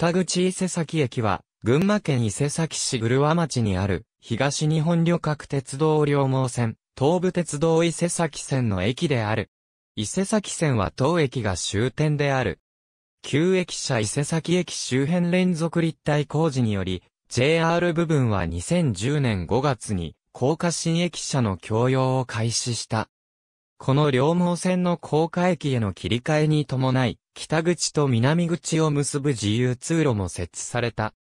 北口伊勢崎駅は、群馬県伊勢崎市古和町にある、東日本旅客鉄道両毛線、東武鉄道伊勢崎線の駅である。伊勢崎線は当駅が終点である。旧駅舎伊勢崎駅周辺連続立体工事により、JR 部分は2010年5月に、高架新駅舎の供用を開始した。この両毛線の高架駅への切り替えに伴い、北口と南口を結ぶ自由通路も設置された。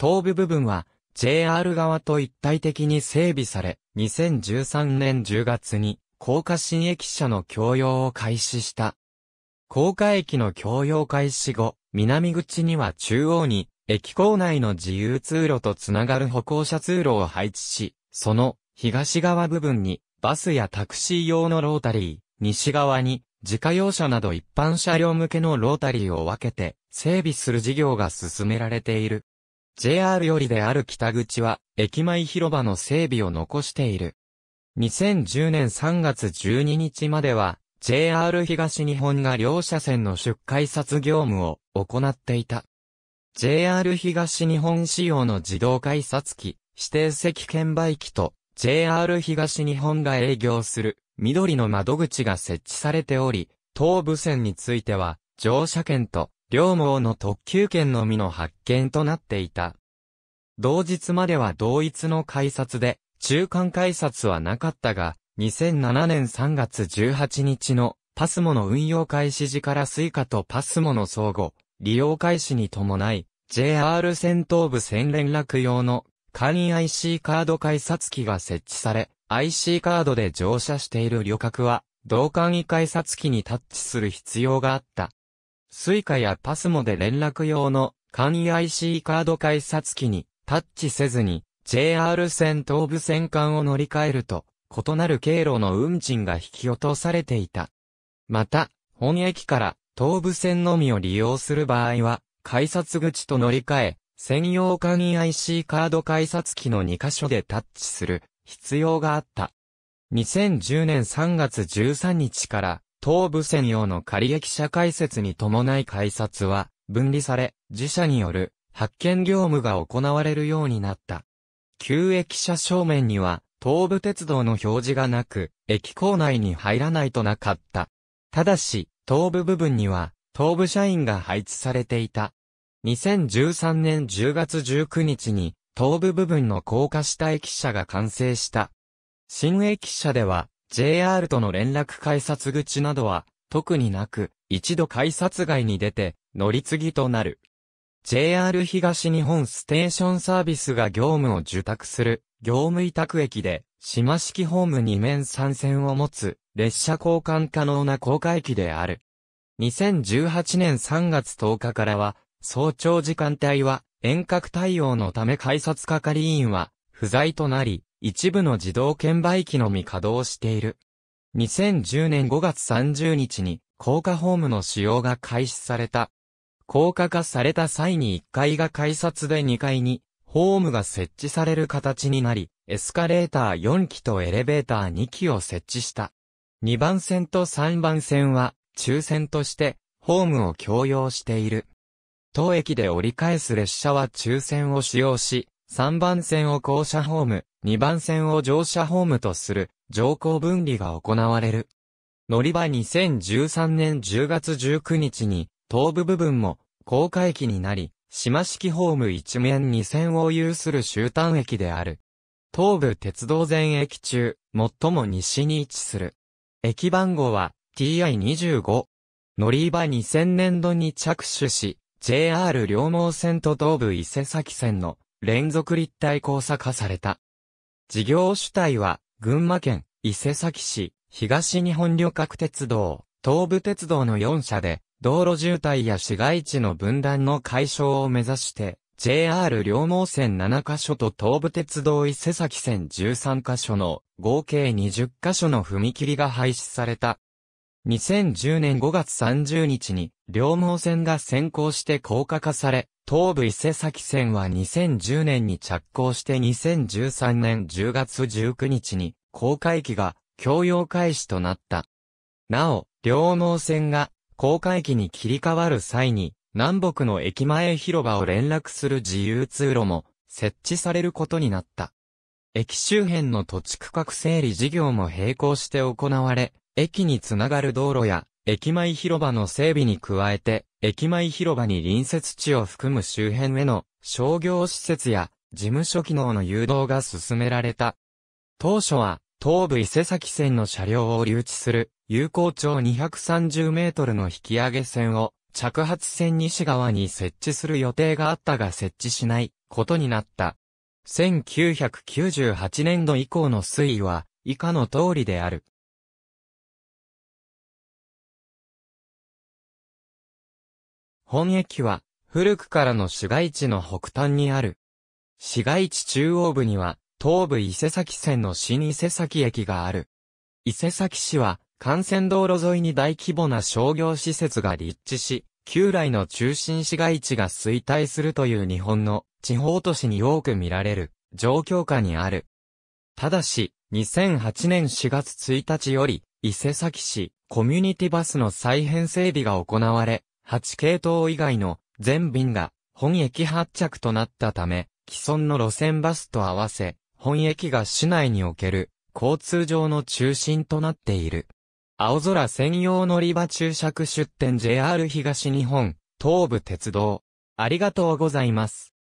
東部部分は JR 側と一体的に整備され、2013年10月に高架新駅舎の供用を開始した。高架駅の供用開始後、南口には中央に駅構内の自由通路とつながる歩行者通路を配置し、その東側部分にバスやタクシー用のロータリー、西側に自家用車など一般車両向けのロータリーを分けて整備する事業が進められている。JR よりである北口は駅前広場の整備を残している。2010年3月12日までは JR 東日本が両車線の出改札業務を行っていた。JR 東日本仕様の自動改札機、指定席券売機と JR 東日本が営業する緑の窓口が設置されており、東武線については、乗車券と、両網の特急券のみの発見となっていた。同日までは同一の改札で、中間改札はなかったが、2007年3月18日のパスモの運用開始時からスイカとパスモの相互、利用開始に伴い、JR 線東部線連絡用の簡易 IC カード改札機が設置され、IC カードで乗車している旅客は、同館易改札機にタッチする必要があった。スイカやパスモで連絡用の簡易 IC カード改札機にタッチせずに JR 線東武線間を乗り換えると異なる経路の運賃が引き落とされていた。また、本駅から東武線のみを利用する場合は改札口と乗り換え専用簡易 IC カード改札機の2箇所でタッチする必要があった。2010年3月13日から、東部専用の仮駅舎開設に伴い改札は、分離され、自社による、発見業務が行われるようになった。旧駅舎正面には、東武鉄道の表示がなく、駅構内に入らないとなかった。ただし、東部部分には、東部社員が配置されていた。2013年10月19日に、東部部分の高架下駅舎が完成した。新駅舎では、JR との連絡改札口などは、特になく、一度改札外に出て、乗り継ぎとなる。JR 東日本ステーションサービスが業務を受託する、業務委託駅で、島式ホーム2面3線を持つ、列車交換可能な高架駅である。2018年3月10日からは、早朝時間帯は、遠隔対応のため改札係員は不在となり、一部の自動券売機のみ稼働している。2010年5月30日に、高架ホームの使用が開始された。高架化された際に1階が改札で2階に、ホームが設置される形になり、エスカレーター4機とエレベーター2機を設置した。2番線と3番線は、抽選として、ホームを共用している。当駅で折り返す列車は中線を使用し、3番線を降車ホーム、2番線を乗車ホームとする乗降分離が行われる。乗り場2013年10月19日に、東部部分も高架駅になり、島式ホーム一面二線を有する終端駅である。東部鉄道全駅中、最も西に位置する。駅番号は TI25。乗り場2000年度に着手し、JR 両毛線と東武伊勢崎線の連続立体交差化された。事業主体は、群馬県伊勢崎市、東日本旅客鉄道、東武鉄道の4社で、道路渋滞や市街地の分断の解消を目指して、JR 両毛線7カ所と東武鉄道伊勢崎線13カ所の合計20カ所の踏切が廃止された。2010年5月30日に両毛線が先行して高架化され、東武伊勢崎線は2010年に着工して2013年10月19日に、高架駅が共用開始となった。なお、両毛線が高架駅に切り替わる際に、南北の駅前広場を連絡する自由通路も設置されることになった。駅周辺の土地区画整理事業も並行して行われ、駅につながる道路や駅前広場の整備に加えて、駅前広場に隣接地を含む周辺への商業施設や事務所機能の誘導が進められた。当初は、東武伊勢崎線の車両を留置する、有効長230メートルの引き上げ線を、着発線西側に設置する予定があったが設置しないことになった。1998年度以降の推移は、以下の通りである。本駅は、古くからの市街地の北端にある。市街地中央部には、東武伊勢崎線の新伊勢崎駅がある。伊勢崎市は、幹線道路沿いに大規模な商業施設が立地し、旧来の中心市街地が衰退するという日本の地方都市に多く見られる状況下にある。ただし、2008年4月1日より、伊勢崎市コミュニティバスの再編整備が行われ、8系統以外の全便が本駅発着となったため、既存の路線バスと合わせ、本駅が市内における交通上の中心となっている。青空専用乗り場注釈出店 JR 東日本、東武鉄道。ありがとうございます。